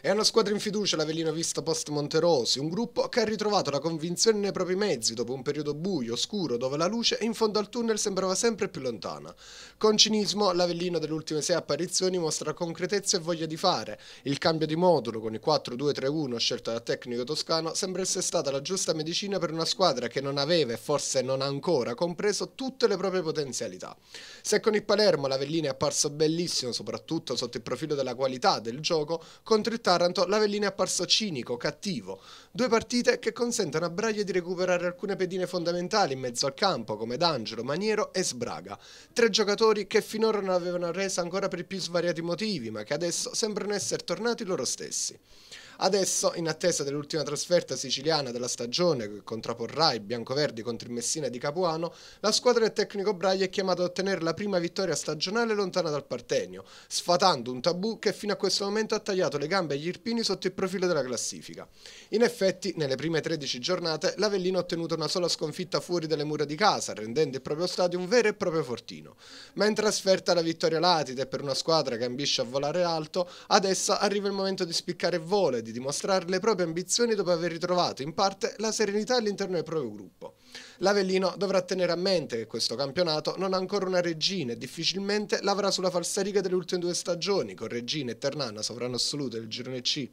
È una squadra in fiducia l'Avellino vista post Monterosi, un gruppo che ha ritrovato la convinzione nei propri mezzi dopo un periodo buio, scuro, dove la luce in fondo al tunnel sembrava sempre più lontana. Con cinismo, l'Avellino delle ultime sei apparizioni mostra concretezza e voglia di fare. Il cambio di modulo con i 4-2-3-1 scelto dal tecnico toscano sembra essere stata la giusta medicina per una squadra che non aveva e forse non ha ancora compreso tutte le proprie potenzialità. Se con il Palermo l'Avellino è apparso bellissimo, soprattutto sotto il profilo della qualità del gioco, con contro il Taranto Lavellini è apparso cinico, cattivo. Due partite che consentono a Braglia di recuperare alcune pedine fondamentali in mezzo al campo, come D'Angelo, Maniero e Sbraga. Tre giocatori che finora non avevano resa ancora per più svariati motivi, ma che adesso sembrano essere tornati loro stessi. Adesso, in attesa dell'ultima trasferta siciliana della stagione che eh, contrapporrà i biancoverdi contro il Messina di Capuano, la squadra del tecnico Braille è chiamata ad ottenere la prima vittoria stagionale lontana dal Partenio, sfatando un tabù che fino a questo momento ha tagliato le gambe agli irpini sotto il profilo della classifica. In effetti, nelle prime 13 giornate, l'Avellino ha ottenuto una sola sconfitta fuori dalle mura di casa, rendendo il proprio stadio un vero e proprio fortino. Ma in trasferta la vittoria latita per una squadra che ambisce a volare alto, adesso arriva il momento di spiccare vole, di dimostrare le proprie ambizioni dopo aver ritrovato in parte la serenità all'interno del proprio gruppo. L'Avellino dovrà tenere a mente che questo campionato non ha ancora una regina e difficilmente l'avrà sulla falsariga delle ultime due stagioni, con Regina e Ternana sovrano assoluto del girone C.